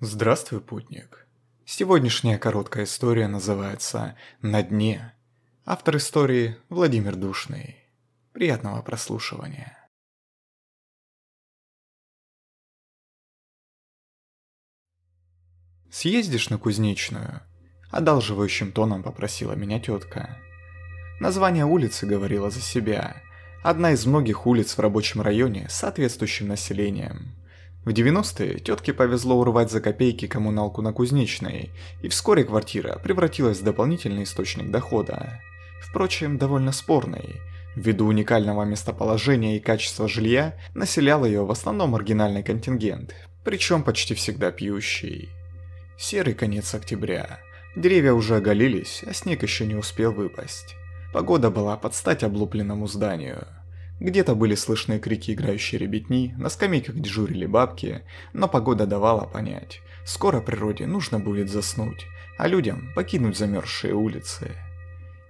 Здравствуй, путник. Сегодняшняя короткая история называется «На дне». Автор истории Владимир Душный. Приятного прослушивания. «Съездишь на Кузнечную?» – одалживающим тоном попросила меня тетка. Название улицы говорило за себя. Одна из многих улиц в рабочем районе с соответствующим населением – в 90-е тетке повезло урвать за копейки коммуналку на Кузнечной, и вскоре квартира превратилась в дополнительный источник дохода. Впрочем, довольно спорный. Ввиду уникального местоположения и качества жилья, населял ее в основном оригинальный контингент, причем почти всегда пьющий. Серый конец октября. Деревья уже оголились, а снег еще не успел выпасть. Погода была под стать облупленному зданию. Где-то были слышны крики играющей ребятни, на скамейках дежурили бабки, но погода давала понять. Скоро природе нужно будет заснуть, а людям покинуть замерзшие улицы.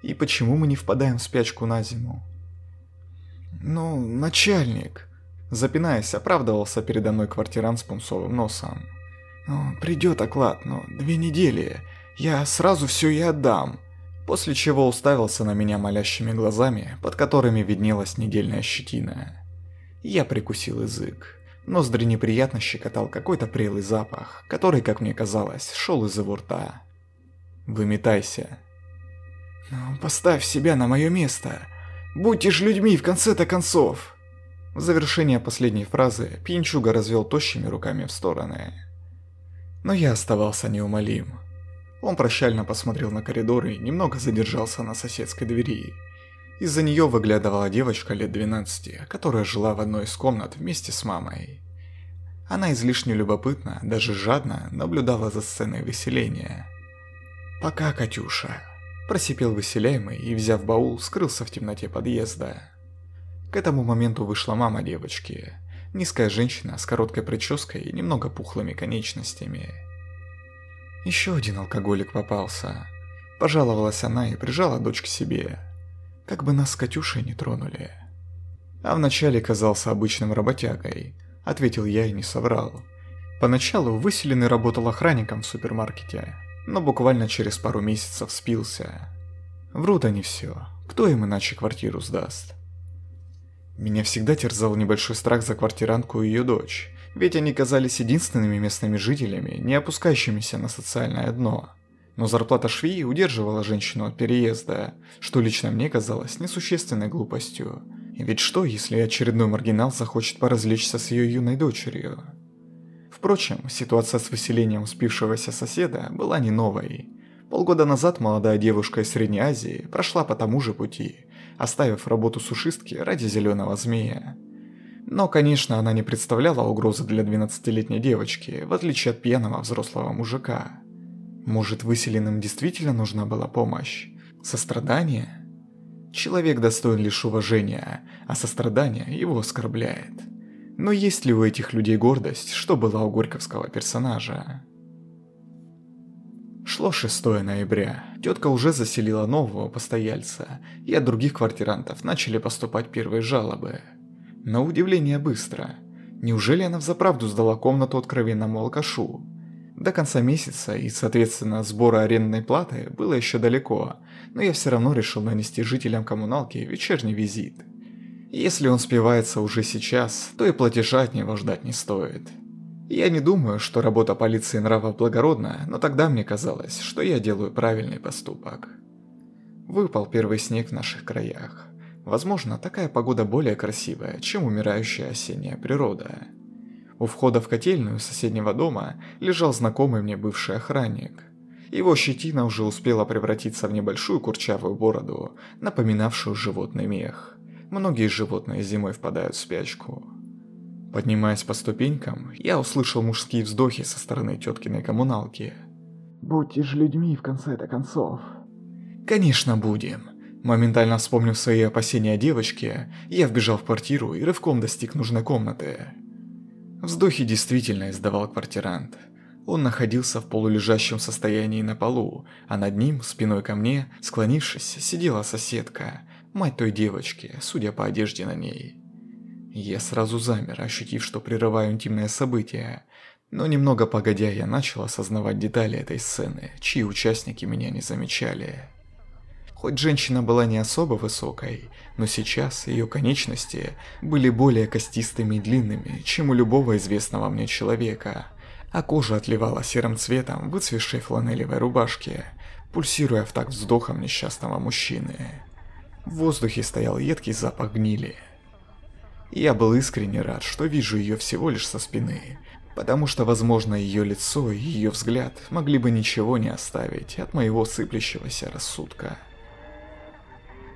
И почему мы не впадаем в спячку на зиму? Ну, начальник, запинаясь, оправдывался передо мной квартирант с пунцовым носом. Ну, придет оклад, но ну, две недели, я сразу все и отдам после чего уставился на меня молящими глазами, под которыми виднелась недельная щетина. Я прикусил язык. Ноздри неприятно щекотал какой-то прелый запах, который, как мне казалось, шел из его рта. «Выметайся». «Ну, поставь себя на мое место. Будьте же людьми в конце-то концов!» В завершение последней фразы Пинчуга развел тощими руками в стороны. Но я оставался неумолим. Он прощально посмотрел на коридор и немного задержался на соседской двери. Из-за нее выглядывала девочка лет 12, которая жила в одной из комнат вместе с мамой. Она излишне любопытно, даже жадно, наблюдала за сценой выселения. «Пока, Катюша», – просипел выселяемый и, взяв баул, скрылся в темноте подъезда. К этому моменту вышла мама девочки, низкая женщина с короткой прической и немного пухлыми конечностями. Еще один алкоголик попался. Пожаловалась она и прижала дочь к себе. Как бы нас с Катюшей не тронули. А вначале казался обычным работягой. Ответил я и не соврал. Поначалу выселенный работал охранником в супермаркете, но буквально через пару месяцев спился. Врут они все. Кто им иначе квартиру сдаст? Меня всегда терзал небольшой страх за квартирантку и ее дочь ведь они казались единственными местными жителями, не опускающимися на социальное дно. Но зарплата швеи удерживала женщину от переезда, что лично мне казалось несущественной глупостью. Ведь что, если очередной маргинал захочет поразвлечься с ее юной дочерью? Впрочем, ситуация с выселением спившегося соседа была не новой. Полгода назад молодая девушка из Средней Азии прошла по тому же пути, оставив работу сушистки ради зеленого змея. Но, конечно, она не представляла угрозы для 12-летней девочки, в отличие от пьяного взрослого мужика. Может, выселенным действительно нужна была помощь? Сострадание? Человек достоин лишь уважения, а сострадание его оскорбляет. Но есть ли у этих людей гордость, что была у горьковского персонажа? Шло 6 ноября. Тетка уже заселила нового постояльца, и от других квартирантов начали поступать первые жалобы – на удивление быстро. Неужели она взаправду сдала комнату откровенному алкашу? До конца месяца и, соответственно, сбора арендной платы было еще далеко, но я все равно решил нанести жителям коммуналки вечерний визит. Если он спивается уже сейчас, то и платежа от него ждать не стоит. Я не думаю, что работа полиции нравов благородна, но тогда мне казалось, что я делаю правильный поступок. Выпал первый снег в наших краях. Возможно, такая погода более красивая, чем умирающая осенняя природа. У входа в котельную соседнего дома лежал знакомый мне бывший охранник. Его щетина уже успела превратиться в небольшую курчавую бороду, напоминавшую животный мех. Многие животные зимой впадают в спячку. Поднимаясь по ступенькам, я услышал мужские вздохи со стороны теткиной коммуналки. «Будьте же людьми в конце-то концов». «Конечно будем», Моментально вспомнив свои опасения о девочке, я вбежал в квартиру и рывком достиг нужной комнаты. Вздохи действительно издавал квартирант. Он находился в полулежащем состоянии на полу, а над ним, спиной ко мне, склонившись, сидела соседка, мать той девочки, судя по одежде на ней. Я сразу замер, ощутив, что прерываю интимное событие, но немного погодя я начал осознавать детали этой сцены, чьи участники меня не замечали. Хоть женщина была не особо высокой, но сейчас ее конечности были более костистыми и длинными, чем у любого известного мне человека, а кожа отливала серым цветом выцветшей фланелевой рубашки, пульсируя в такт вздохом несчастного мужчины. В воздухе стоял едкий запах гнили. Я был искренне рад, что вижу ее всего лишь со спины, потому что, возможно, ее лицо и ее взгляд могли бы ничего не оставить от моего сыплющегося рассудка.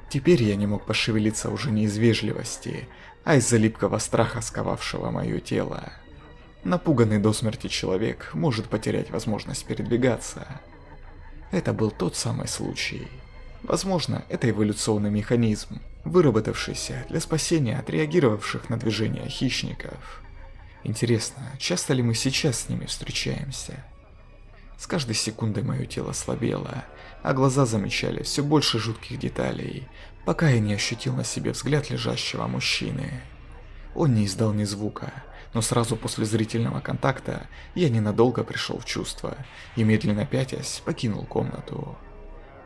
Теперь я не мог пошевелиться уже не из вежливости, а из-за липкого страха, сковавшего мое тело. Напуганный до смерти человек может потерять возможность передвигаться. Это был тот самый случай. Возможно, это эволюционный механизм, выработавшийся для спасения отреагировавших на движение хищников. Интересно, часто ли мы сейчас с ними встречаемся? С каждой секундой мое тело слабело, а глаза замечали все больше жутких деталей, пока я не ощутил на себе взгляд лежащего мужчины. Он не издал ни звука, но сразу после зрительного контакта я ненадолго пришел в чувство и, медленно пятясь, покинул комнату.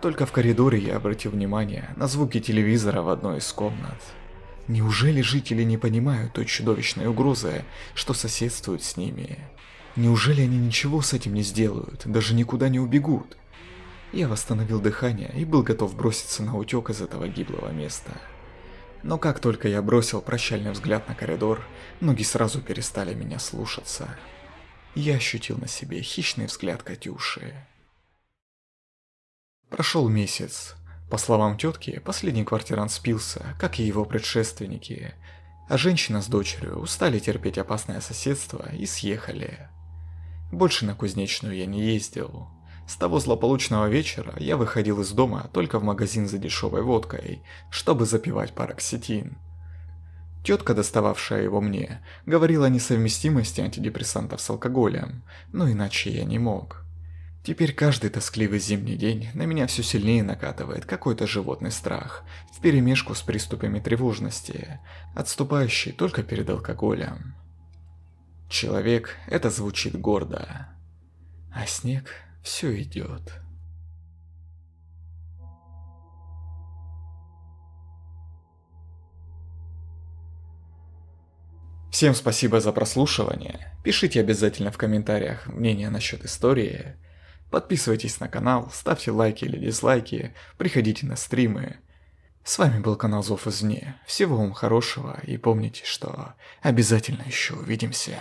Только в коридоре я обратил внимание на звуки телевизора в одной из комнат. Неужели жители не понимают той чудовищной угрозы, что соседствует с ними? Неужели они ничего с этим не сделают, даже никуда не убегут? Я восстановил дыхание и был готов броситься на утек из этого гиблого места. Но как только я бросил прощальный взгляд на коридор, ноги сразу перестали меня слушаться. Я ощутил на себе хищный взгляд Катюши. Прошел месяц. По словам тетки, последний квартирант спился, как и его предшественники, а женщина с дочерью устали терпеть опасное соседство и съехали. Больше на кузнечную я не ездил. С того злополучного вечера я выходил из дома только в магазин за дешевой водкой, чтобы запивать пароксетин. Тетка, достававшая его мне, говорила о несовместимости антидепрессантов с алкоголем, но иначе я не мог. Теперь каждый тоскливый зимний день на меня все сильнее накатывает какой-то животный страх, вперемешку с приступами тревожности, отступающий только перед алкоголем. Человек – это звучит гордо, а снег все идет. Всем спасибо за прослушивание. Пишите обязательно в комментариях мнение насчет истории. Подписывайтесь на канал, ставьте лайки или дизлайки, приходите на стримы. С вами был канал Зов Извне. Всего вам хорошего и помните, что обязательно еще увидимся.